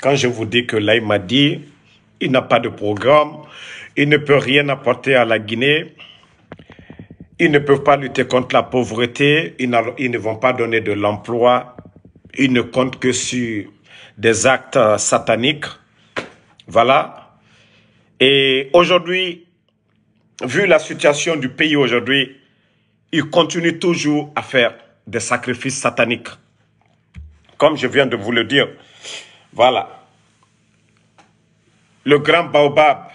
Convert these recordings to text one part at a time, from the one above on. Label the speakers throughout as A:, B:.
A: Quand je vous dis que l'AI m'a dit, il n'a pas de programme, il ne peut rien apporter à la Guinée, ils ne peuvent pas lutter contre la pauvreté, ils, ils ne vont pas donner de l'emploi, ils ne comptent que sur des actes euh, sataniques. Voilà. Et aujourd'hui, vu la situation du pays aujourd'hui, ils continuent toujours à faire des sacrifices sataniques. Comme je viens de vous le dire, voilà. Le grand baobab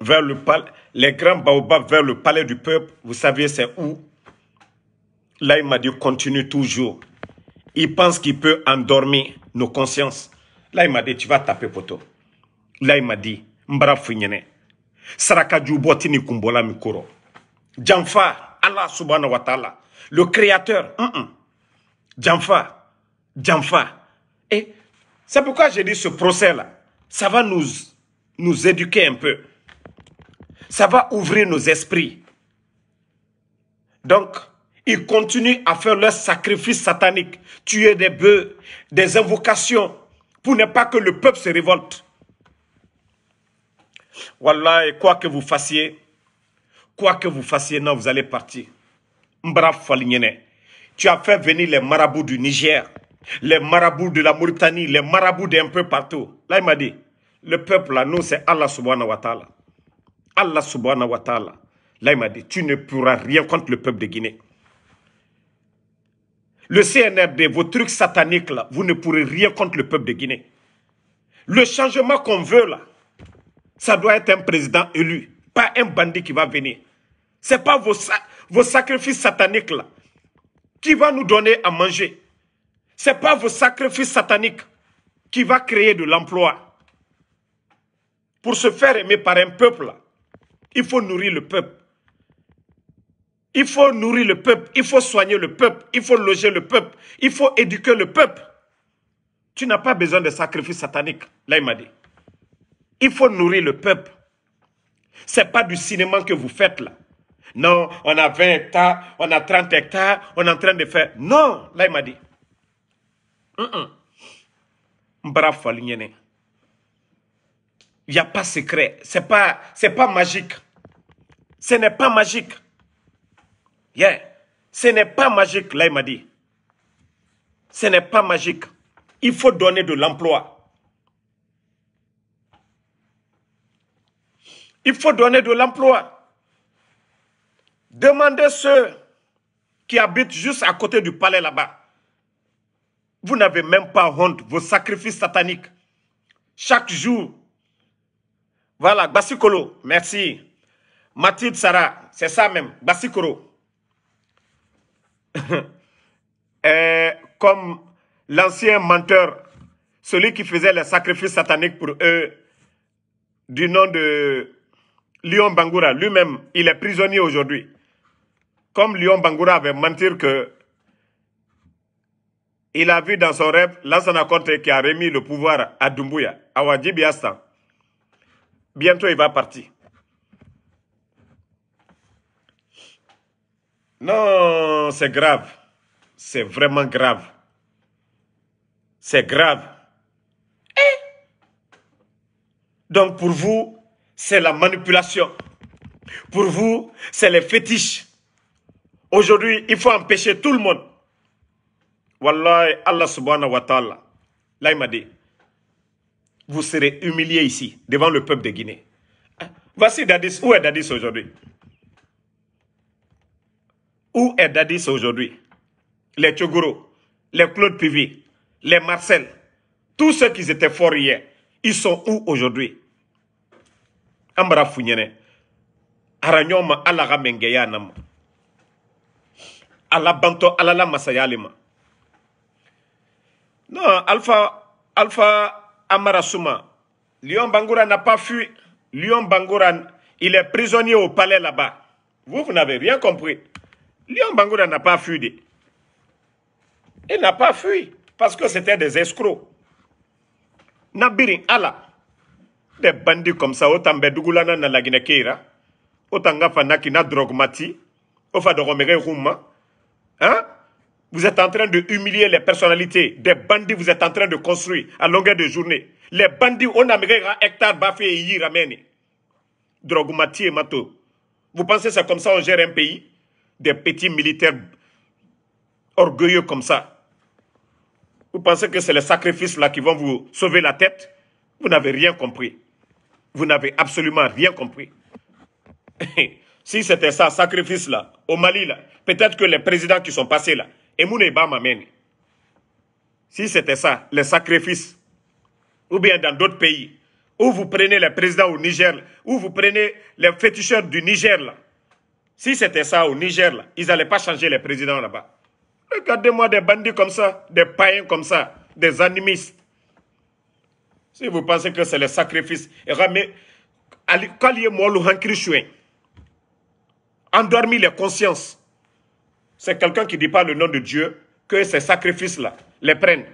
A: vers le palais, les grands baobabs vers le palais du peuple, vous savez c'est où Là, il m'a dit continue toujours. Il pense qu'il peut endormir nos consciences. Là, il m'a dit tu vas taper poteau. Là, il m'a dit Saraka Sarakajubotini kumbola mikoro. Djamfa, Allah subhanahu wa ta'ala, le créateur. Janfa, Djamfa. C'est pourquoi j'ai dit ce procès-là, ça va nous, nous éduquer un peu. Ça va ouvrir nos esprits. Donc, ils continuent à faire leurs sacrifices sataniques, tuer des bœufs, des invocations, pour ne pas que le peuple se révolte. Voilà, et quoi que vous fassiez, quoi que vous fassiez, non, vous allez partir. Mbraf Falignene, tu as fait venir les marabouts du Niger les marabouts de la Mauritanie, les marabouts d'un peu partout. Là, il m'a dit, le peuple, là, nous, c'est Allah subhanahu wa ta'ala. Allah subhanahu wa ta'ala. Là, il m'a dit, tu ne pourras rien contre le peuple de Guinée. Le CNRD, vos trucs sataniques, là, vous ne pourrez rien contre le peuple de Guinée. Le changement qu'on veut, là, ça doit être un président élu, pas un bandit qui va venir. C'est pas vos, vos sacrifices sataniques, là, qui va nous donner à manger. Ce n'est pas vos sacrifices sataniques qui va créer de l'emploi. Pour se faire aimer par un peuple, il faut nourrir le peuple. Il faut nourrir le peuple, il faut soigner le peuple, il faut loger le peuple, il faut éduquer le peuple. Tu n'as pas besoin de sacrifices sataniques, là il m'a dit. Il faut nourrir le peuple. Ce n'est pas du cinéma que vous faites là. Non, on a 20 hectares, on a 30 hectares, on est en train de faire. Non, là il m'a dit. Bravo, il y a pas secret c'est pas c'est pas magique ce n'est pas magique ce n'est pas magique là il m'a dit ce n'est pas magique il faut donner de l'emploi Il faut donner de l'emploi. Demandez ceux qui habitent juste à côté du palais là-bas. Vous n'avez même pas honte, vos sacrifices sataniques. Chaque jour. Voilà, basikolo merci. Mathilde Sarah, c'est ça même, Basikolo. Euh, comme l'ancien menteur, celui qui faisait les sacrifices sataniques pour eux, du nom de Lyon Bangoura, lui-même, il est prisonnier aujourd'hui. Comme Lyon Bangoura avait menti que il a vu dans son rêve son Conte qui a remis le pouvoir à Doumbouya, à Bientôt, il va partir. Non, c'est grave. C'est vraiment grave. C'est grave. Eh? Donc pour vous, c'est la manipulation. Pour vous, c'est les fétiches. Aujourd'hui, il faut empêcher tout le monde. Wallahi, Allah subhanahu wa ta'ala, là il m'a dit, vous serez humiliés ici, devant le peuple de Guinée. Voici Dadis, où est Dadis aujourd'hui Où est Dadis aujourd'hui Les Tchogoro, les Claude Pivi, les Marcel, tous ceux qui étaient forts hier, ils sont où aujourd'hui Ambra Aranyoma Alara Alala non, Alpha, Alpha Amarasuma, Lyon Bangura n'a pas fui. Lyon Bangura, il est prisonnier au palais là-bas. Vous, vous n'avez rien compris. Lyon Bangura n'a pas fui. Il n'a pas fui parce que c'était des escrocs. nabirin Allah. Des bandits comme ça, autant Bedougulana na la Guinée-Keira, autant Gafanaki na Drogmati, au Romere Rouma, hein? Vous êtes en train de humilier les personnalités. Des bandits, vous êtes en train de construire à longueur de journée. Les bandits, on a un hectare bafé et y ramène. Drogumati et Mato. Vous pensez que c'est comme ça qu'on gère un pays Des petits militaires orgueilleux comme ça. Vous pensez que c'est les sacrifices là qui vont vous sauver la tête Vous n'avez rien compris. Vous n'avez absolument rien compris. si c'était ça, sacrifice là, au Mali là, peut-être que les présidents qui sont passés là, et m'a m'amène. Si c'était ça, le sacrifice. ou bien dans d'autres pays, où vous prenez les présidents au Niger, où vous prenez les féticheurs du Niger, là. si c'était ça au Niger, ils n'allaient pas changer les présidents là-bas. Regardez-moi des bandits comme ça, des païens comme ça, des animistes. Si vous pensez que c'est le sacrifice, quand moi le a endormi les consciences, c'est quelqu'un qui ne dit pas le nom de Dieu que ces sacrifices-là les prennent.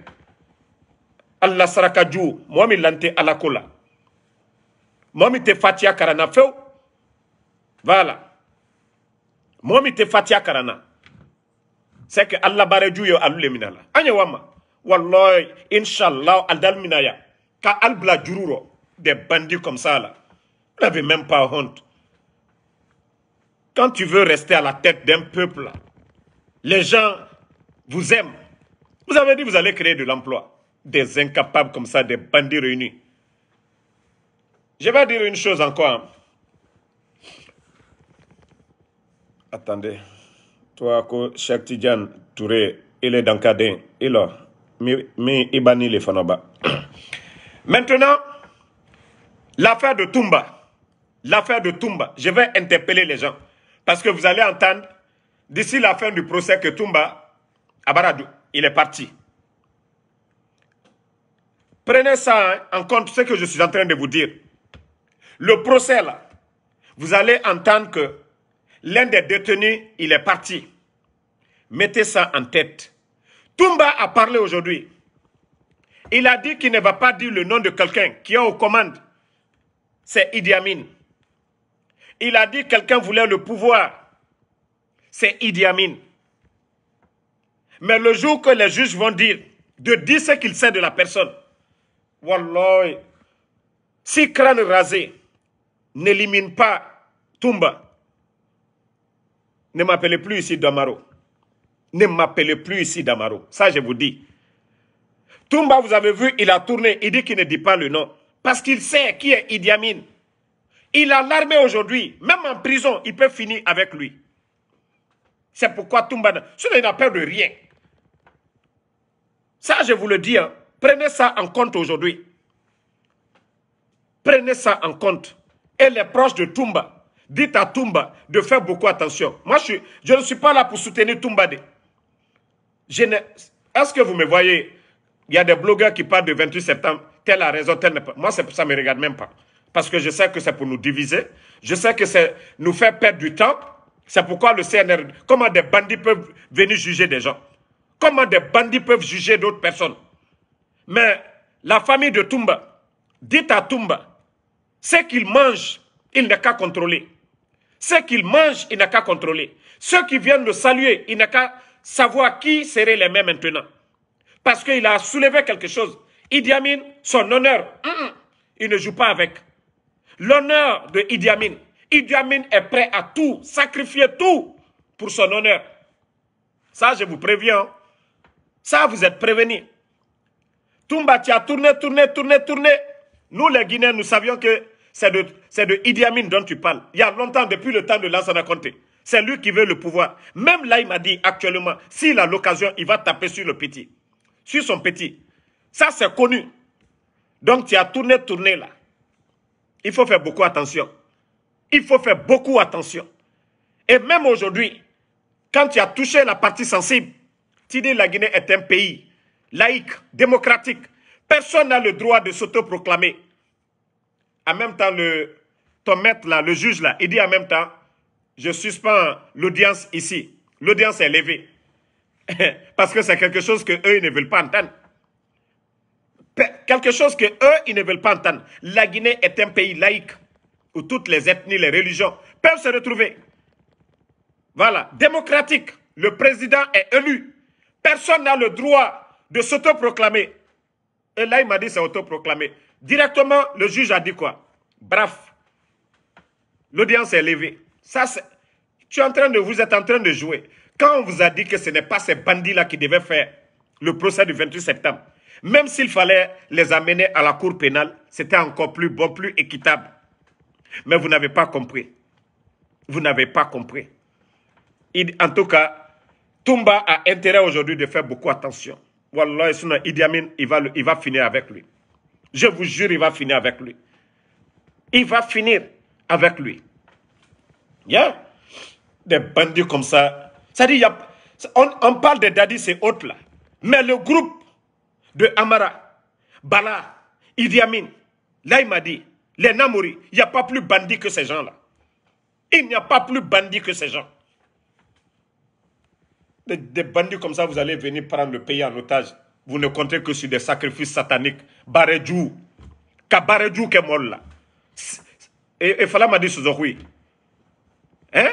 A: Allah sarakaju, momi lante alakola. Momi te fatia karana feu. Voilà. Momi te fatia karana. C'est que Allah bareju yo alule minala. Anye wama. inshallah, aldal minaya. Ka albla jururo. Des bandits comme ça là. Vous n'avez même pas honte. Quand tu veux rester à la tête d'un peuple, les gens vous aiment. Vous avez dit vous allez créer de l'emploi. Des incapables comme ça, des bandits réunis. Je vais dire une chose encore. Hein. Attendez. Toi, Touré, il est dans Il Maintenant, l'affaire de Toumba. L'affaire de Toumba. Je vais interpeller les gens. Parce que vous allez entendre d'ici la fin du procès que Tumba Abaradou, il est parti. Prenez ça en compte, ce que je suis en train de vous dire. Le procès, là, vous allez entendre que l'un des détenus, il est parti. Mettez ça en tête. Toumba a parlé aujourd'hui. Il a dit qu'il ne va pas dire le nom de quelqu'un qui est aux commandes. C'est Idi Amin. Il a dit que quelqu'un voulait le pouvoir c'est Idi Amin. Mais le jour que les juges vont dire, de dire ce qu'il sait de la personne, Wallahi! si crâne rasé n'élimine pas Tumba, ne m'appelez plus ici Damaro. Ne m'appelez plus ici Damaro. Ça, je vous dis. Tumba, vous avez vu, il a tourné. Il dit qu'il ne dit pas le nom. Parce qu'il sait qui est Idi Amin. Il a l'armée aujourd'hui. Même en prison, il peut finir avec lui. C'est pourquoi Tumba. Cela n'a peur de rien. Ça, je vous le dis, hein, prenez ça en compte aujourd'hui. Prenez ça en compte. Et les proches de Toumba, dites à Toumba de faire beaucoup attention. Moi, je, je ne suis pas là pour soutenir Toumba. Est-ce que vous me voyez Il y a des blogueurs qui parlent de 28 septembre. Telle a raison, telle n'est pas. Moi, ça ne me regarde même pas. Parce que je sais que c'est pour nous diviser. Je sais que c'est nous faire perdre du temps. C'est pourquoi le CNR, comment des bandits peuvent venir juger des gens Comment des bandits peuvent juger d'autres personnes Mais la famille de Toumba, dites à Toumba, ce qu'il mange, il n'a qu'à contrôler. Ce qu'il mange, il n'a qu'à contrôler. Ceux qui viennent le saluer, il n'a qu'à savoir qui seraient les mêmes maintenant. Parce qu'il a soulevé quelque chose. Idiamine, son honneur, il ne joue pas avec. L'honneur de Idi Idi Amin est prêt à tout, sacrifier tout pour son honneur. Ça, je vous préviens. Hein. Ça, vous êtes prévenus. Toumba, tu as tourné, tourné, tourné, tourné. Nous, les Guinéens, nous savions que c'est de, de Idi Amin dont tu parles. Il y a longtemps, depuis le temps de Lansana Conté. C'est lui qui veut le pouvoir. Même là, il m'a dit actuellement, s'il a l'occasion, il va taper sur le petit. Sur son petit. Ça, c'est connu. Donc, tu as tourné, tourné là. Il faut faire beaucoup attention il faut faire beaucoup attention. Et même aujourd'hui, quand tu as touché la partie sensible, tu dis la Guinée est un pays laïque, démocratique. Personne n'a le droit de s'autoproclamer. En même temps, ton maître, là, le juge, là, il dit en même temps, je suspends l'audience ici. L'audience est levée. Parce que c'est quelque chose que eux ils ne veulent pas entendre. Quelque chose que eux ils ne veulent pas entendre. La Guinée est un pays laïque où toutes les ethnies, les religions peuvent se retrouver. Voilà, démocratique. Le président est élu. Personne n'a le droit de s'autoproclamer. Et là, il m'a dit c'est autoproclamé. Directement, le juge a dit quoi Bref, l'audience est levée. Ça, Tu es en train de, vous êtes en train de jouer. Quand on vous a dit que ce n'est pas ces bandits-là qui devaient faire le procès du 28 septembre, même s'il fallait les amener à la cour pénale, c'était encore plus bon, plus équitable. Mais vous n'avez pas compris. Vous n'avez pas compris. en tout cas, Toumba a intérêt aujourd'hui de faire beaucoup attention. Wallah, il va, il va finir avec lui. Je vous jure, il va finir avec lui. Il va finir avec lui. Des bandits comme ça. on, parle de dadis, c'est autres là. Mais le groupe de Amara, Bala, Idi Amin, là il m'a dit, les Namori, il n'y a pas plus bandits que ces gens-là. Il n'y a pas plus bandits que ces gens. Des, bandits comme ça, vous allez venir prendre le pays en otage. Vous ne comptez que sur des sacrifices sataniques. Baréjou. Kabaredjou qui est mort là. Et, et Fala dit Suzokoui. Hein?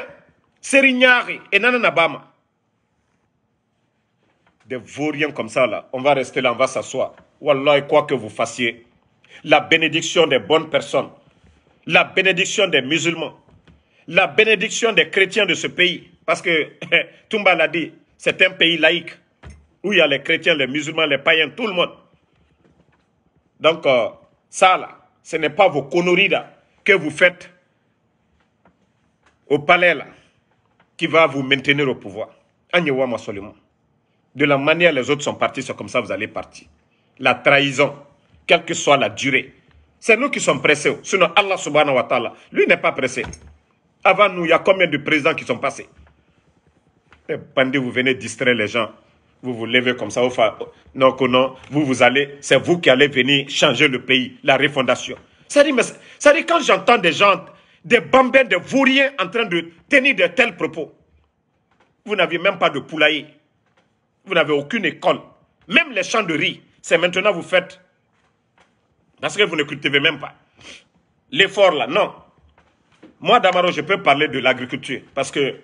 A: Serignari et Nananabama. Des vauriens comme ça là. On va rester là, on va s'asseoir. Wallah, quoi que vous fassiez, la bénédiction des bonnes personnes, la bénédiction des musulmans, la bénédiction des chrétiens de ce pays. Parce que Toumba l'a dit, c'est un pays laïque où il y a les chrétiens, les musulmans, les païens, tout le monde. Donc, euh, ça là, ce n'est pas vos conneries que vous faites au palais là qui va vous maintenir au pouvoir. De la manière les autres sont partis, c'est comme ça vous allez partir. La trahison quelle que soit la durée. C'est nous qui sommes pressés. Sinon, Allah subhanahu wa ta'ala, lui n'est pas pressé. Avant nous, il y a combien de présidents qui sont passés Les eh, bandits, vous venez distraire les gens. Vous vous levez comme ça, vous non, non, vous, vous allez, c'est vous qui allez venir changer le pays, la refondation. Ça dit, quand j'entends des gens, des bambins, des vauriens en train de tenir de tels propos, vous n'avez même pas de poulailler. Vous n'avez aucune école. Même les champs de riz, c'est maintenant vous faites parce que vous ne cultivez même pas. L'effort là, non. Moi, Damaro, je peux parler de l'agriculture. Parce que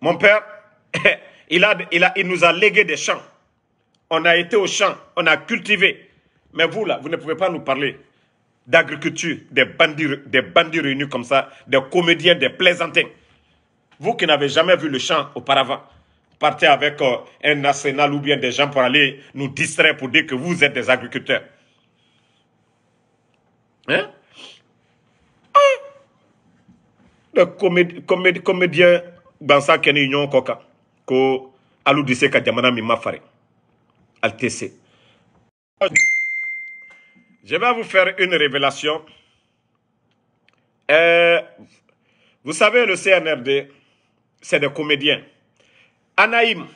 A: mon père, il, a, il, nous a légué des champs. On a été aux champs, on a cultivé. Mais vous là, vous ne pouvez pas nous parler d'agriculture, des bandits, des bandits réunis comme ça, des comédiens, des plaisantins. Vous qui n'avez jamais vu le champ auparavant, partez avec euh, un national ou bien des gens pour aller nous distraire pour dire que vous êtes des agriculteurs. comédien dans sa dans ko je vais vous faire une révélation euh, vous savez le cnrd c'est des comédiens anaïm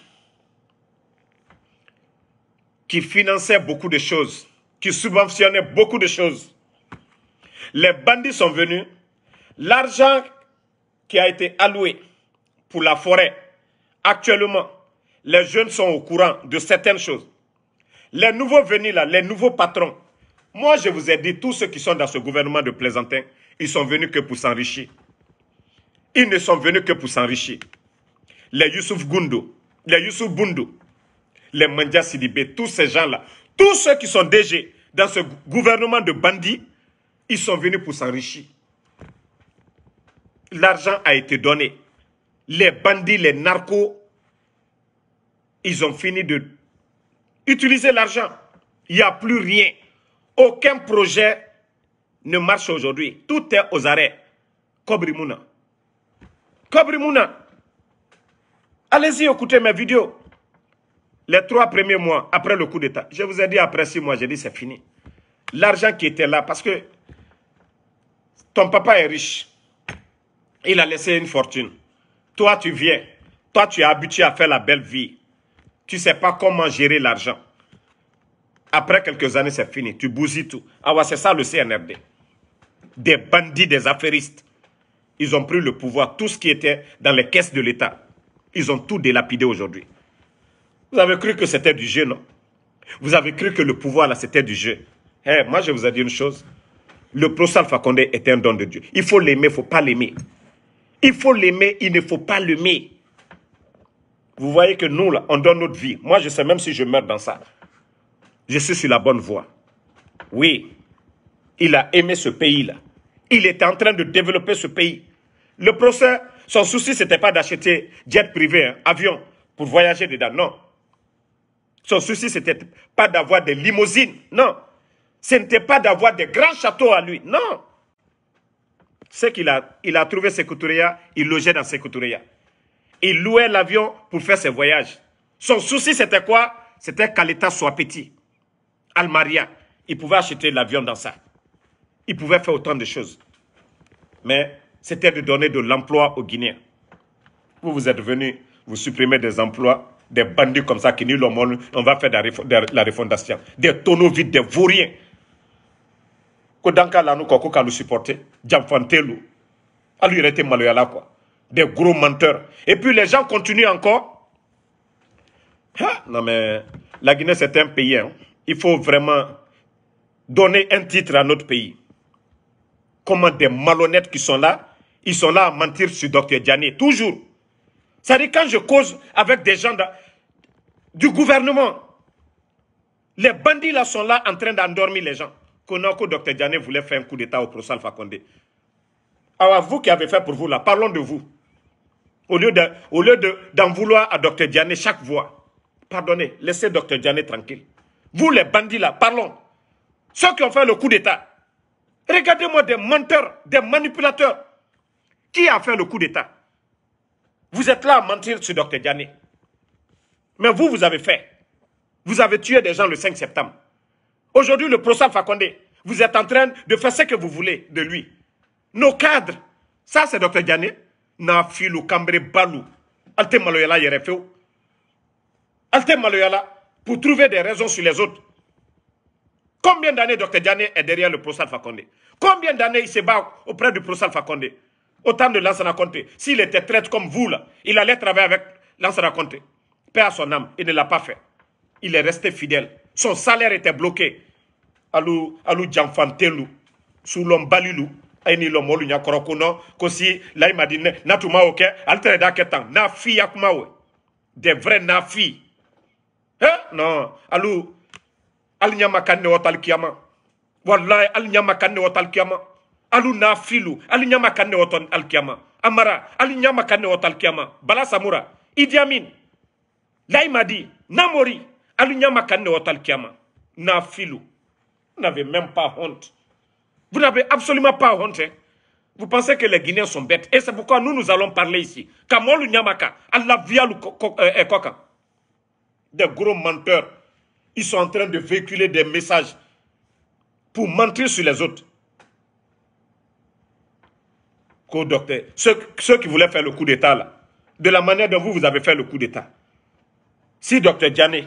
A: qui finançait beaucoup de choses qui subventionnait beaucoup de choses les bandits sont venus l'argent qui a été alloué pour la forêt, actuellement, les jeunes sont au courant de certaines choses. Les nouveaux venus là, les nouveaux patrons, moi je vous ai dit, tous ceux qui sont dans ce gouvernement de plaisantin, ils sont venus que pour s'enrichir. Ils ne sont venus que pour s'enrichir. Les Youssouf Gundo, les Youssouf Boundou, les Mandias Sidibé, tous ces gens-là, tous ceux qui sont DG dans ce gouvernement de bandits, ils sont venus pour s'enrichir l'argent a été donné. Les bandits, les narcos, ils ont fini de utiliser l'argent. Il n'y a plus rien. Aucun projet ne marche aujourd'hui. Tout est aux arrêts. Cobrimuna, Mouna. Allez-y écoutez mes vidéos. Les trois premiers mois après le coup d'État. Je vous ai dit après six mois, j'ai dit c'est fini. L'argent qui était là, parce que ton papa est riche. Il a laissé une fortune. Toi, tu viens. Toi, tu es habitué à faire la belle vie. Tu ne sais pas comment gérer l'argent. Après quelques années, c'est fini. Tu bousilles tout. Ah ouais, c'est ça le CNRD. Des bandits, des affairistes. Ils ont pris le pouvoir. Tout ce qui était dans les caisses de l'État, ils ont tout délapidé aujourd'hui. Vous avez cru que c'était du jeu, non Vous avez cru que le pouvoir, là, c'était du jeu. Eh, moi, je vous ai dit une chose. Le procès Alpha est un don de Dieu. Il faut l'aimer, il ne faut pas l'aimer. Il faut l'aimer, il ne faut pas l'aimer. Vous voyez que nous, là, on donne notre vie. Moi, je sais même si je meurs dans ça. Je suis sur la bonne voie. Oui, il a aimé ce pays-là. Il est en train de développer ce pays. Le procès, son souci, ce n'était pas d'acheter jet privé, hein, avion, pour voyager dedans. Non. Son souci, ce n'était pas d'avoir des limousines. Non. Ce n'était pas d'avoir des grands châteaux à lui. Non. C'est qu'il a, il a trouvé Sekoutureya, il logeait dans couturiers. Il louait l'avion pour faire ses voyages. Son souci, c'était quoi C'était qu'à l'État soit petit. Almaria, il pouvait acheter l'avion dans ça. Il pouvait faire autant de choses. Mais c'était de donner de l'emploi aux Guinéens. Vous, vous êtes venus, vous supprimez des emplois, des bandits comme ça qui nient le monde. On va faire la refondation. Des tonneaux vides, des vauriens ko la supporter des gros menteurs et puis les gens continuent encore non mais la Guinée c'est un pays hein. il faut vraiment donner un titre à notre pays comment des malhonnêtes qui sont là ils sont là à mentir sur Docteur Diané toujours cest à quand je cause avec des gens du gouvernement les bandits là sont là en train d'endormir les gens a Dr Diané voulait faire un coup d'État au procès Alpha Condé. Alors vous qui avez fait pour vous là, parlons de vous. Au lieu d'en de, de, vouloir à Dr Diané chaque voix, pardonnez, laissez Dr Diané tranquille. Vous les bandits là, parlons. Ceux qui ont fait le coup d'État, regardez-moi des menteurs, des manipulateurs. Qui a fait le coup d'État Vous êtes là à mentir sur Dr Diané. Mais vous, vous avez fait. Vous avez tué des gens le 5 septembre. Aujourd'hui, le professeur Fakonde, vous êtes en train de faire ce que vous voulez de lui. Nos cadres, ça c'est Dr. Diané, na filou, cambré balou, alte maloyala yerefeu, alte maloyala, pour trouver des raisons sur les autres. Combien d'années Dr. Diané est derrière le professeur Fakonde Combien d'années il se bat auprès du professeur Fakonde Autant de Lansana raconté S'il était traite comme vous, là, il allait travailler avec Lansana raconté Père à son âme, il ne l'a pas fait. Il est resté fidèle. Son salaire était bloqué. Alou, alou djanfantelou, sous l'homme Balilou, aini l'homme Olu Nyakorokono, Kosi, là il m'a dit, Natuma Oke, Altere Daketan, Nafi mawe. Des vrais Nafi. Hein? Non. Alou, Al Nyamakane Otal Kiyama. Wallahi, Otal Kiyama. Alou Nafilu, Al Nyamakane Otal Kiyama. Amara, Al Nyamakane Otal Kiyama. Bala Samura, Idi Amin. Là dit, Namori. Vous n'avez même pas honte. Vous n'avez absolument pas honte. Hein. Vous pensez que les Guinéens sont bêtes. Et c'est pourquoi nous, nous allons parler ici. Euh, euh, des gros menteurs. Ils sont en train de véhiculer des messages pour mentir sur les autres. docteur ceux, qui voulaient faire le coup d'État, là, de la manière dont vous, vous avez fait le coup d'État. Si, docteur Diané,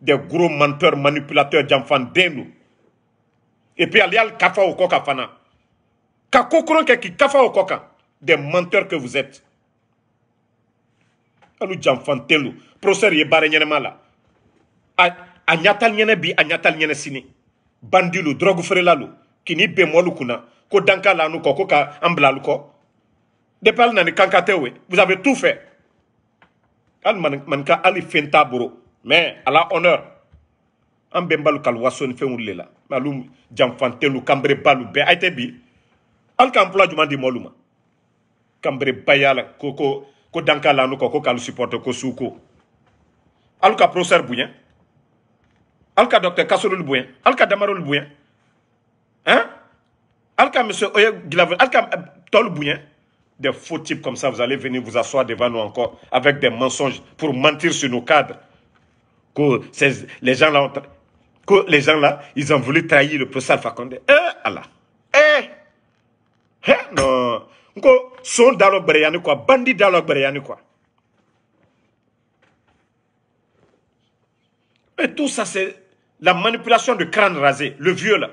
A: des gros menteurs, manipulateurs, d'enfants den et puis allez al kafa o koka fana Kako kokoron k'i kafa o coca, des menteurs que vous êtes anu janfan ten do procès ye baara ɲɛnɛma a a bi a sini bandi drogue feerela kini bɛn kuna ko danka la nou kɔ ko ka ali nani We vous avez tout fait ali manka ali fenta boro mais à la honneur an bɛnbalu kalu waso ni fɛnw le la mɛ alu janfantelu kanberebalu bɛɛ bi hali k'an fula di moluma ma bayala koko ko ko danka la nu kɔ ko supporte ko souko alu ka professeur bonya alu ka docteur kasololu bonya al ka damarolu bonya hein al ka monsieur oye gilavin alu ka tɔlu bonya des faux types comme ça vous allez venir vous asseoir devant nous encore avec des mensonges pour mentir sur nos cadres que les gens là, les gens là, ils ont voulu trahir le professeur Alpha Condé. Eh Allah, eh, eh non, ko son dalo bereyani quoi, bandit dalo bereyani quoi. Et tout ça, c'est la manipulation de crâne rasé, le vieux là.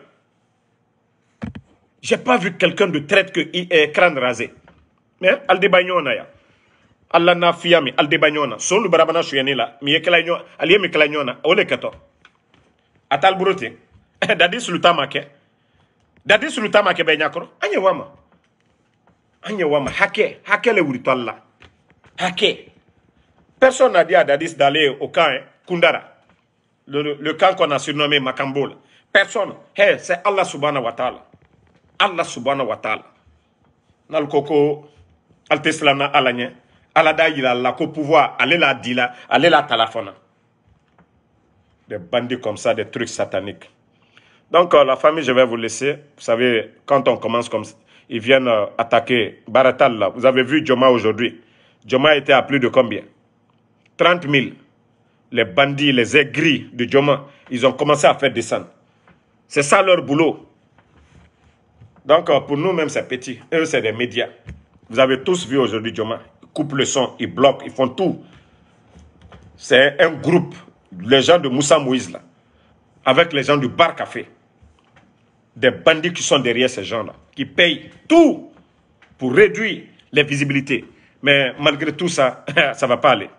A: J'ai pas vu quelqu'un de traite que crâne rasé. Mais Aldebagnon, on a Allah n'a fiami, Alde bagnona Solo barabana suyɛnni la min kala kɛla Ole Kato. ye Dadis kɛla Dadis na o le kɛtɔ Hake. Hake dadi ma dadi ma le wuri Hake. hake personne n'a dit à Dadis d'aller au camp eh, Kundara, le, camp qu'on a surnommé Makambola. Personne. Hey, c'est Allah subhanahu wa ta'ala. Allah subhanahu wa ta'ala. Alteslana Alanya ala la pouvoir ale la dila ale la talafona. des bandits comme ça des trucs sataniques donc euh, la famille je vais vous laisser vous savez quand on commence comme ça ils viennent euh, attaquer Baratal vous avez vu Djoma aujourd'hui Djoma était à plus de combien 30 000 les bandits les aigris de Djoma, ils ont commencé à faire descendre c'est ça leur boulot donc euh, pour nous-mêmes c'est petit eux c'est des médias vous avez tous vu aujourd'hui Djoma coupent le son, ils bloquent, ils font tout. C'est un groupe, les gens de Moussa Moïse, là, avec les gens du bar café. Des bandits qui sont derrière ces gens-là, qui payent tout pour réduire les visibilités. Mais malgré tout ça, ça ne va pas aller.